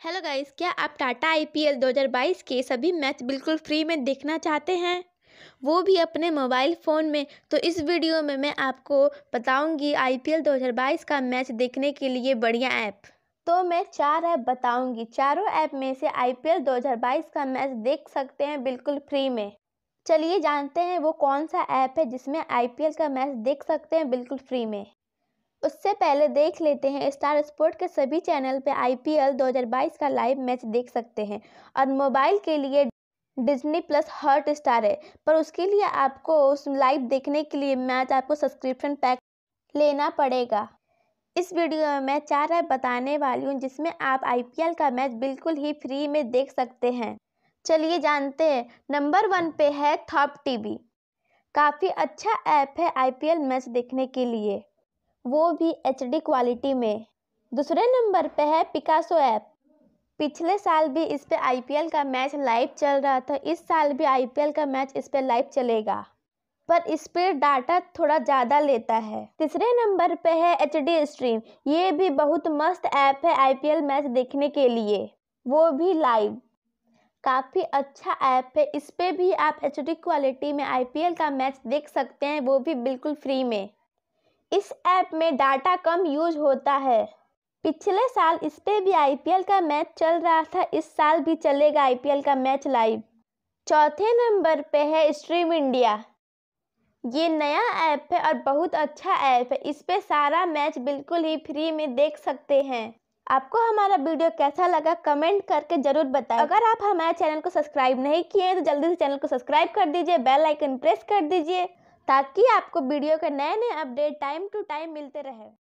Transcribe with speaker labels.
Speaker 1: hello guys क्या आप Tata IPL 2022 के सभी मैच बिल्कुल फ्री में देखना चाहते हैं वो भी अपने मोबाइल फ़ोन में तो इस वीडियो में मैं आपको बताऊंगी आईपीएल 2022 का मैच देखने के लिए बढ़िया ऐप तो मैं चार ऐप बताऊंगी चारों ऐप में से आईपीएल 2022 का मैच देख सकते हैं बिल्कुल फ्री में चलिए जानते हैं वो कौन सा ऐप है जिसमें आईपीएल का मैच देख सकते हैं बिल्कुल फ्री में उससे पहले देख लेते हैं स्टार स्पोर्ट के सभी चैनल पे आईपीएल 2022 का लाइव मैच देख सकते हैं और मोबाइल के लिए डिज्नी प्लस हॉट स्टार है पर उसके लिए आपको उस लाइव देखने के लिए मैच आपको सब्सक्रिप्शन पैक लेना पड़ेगा इस वीडियो में मैं चार ऐप बताने वाली हूँ जिसमें आप आईपीएल का मैच बिल्कुल ही फ्री में देख सकते हैं चलिए जानते हैं नंबर वन पे है थॉप टीवी काफ़ी अच्छा ऐप है आईपीएल मैच देखने के लिए वो भी एचडी क्वालिटी में दूसरे नंबर पे है पिकासो ऐप पिछले साल भी इस पे आईपीएल का मैच लाइव चल रहा था इस साल भी आईपीएल का मैच इस पे लाइव चलेगा पर इस पर डाटा थोड़ा ज़्यादा लेता है तीसरे नंबर पे है एच डी स्ट्रीम ये भी बहुत मस्त ऐप है आईपीएल मैच देखने के लिए वो भी लाइव काफ़ी अच्छा ऐप है इस पर भी आप एच क्वालिटी में आई का मैच देख सकते हैं वो भी बिल्कुल फ्री में इस ऐप में डाटा कम यूज होता है पिछले साल इस पर भी आई का मैच चल रहा था इस साल भी चलेगा आई का मैच लाइव चौथे नंबर पे है स्ट्रीम इंडिया ये नया ऐप है और बहुत अच्छा ऐप है इस पर सारा मैच बिल्कुल ही फ्री में देख सकते हैं आपको हमारा वीडियो कैसा लगा कमेंट करके जरूर बताएं अगर आप हमारे चैनल को सब्सक्राइब नहीं किए हैं तो जल्दी से चैनल को सब्सक्राइब कर दीजिए बेल आइकन प्रेस कर दीजिए ताकि आपको वीडियो के नए नए अपडेट टाइम टू टाइम मिलते रहे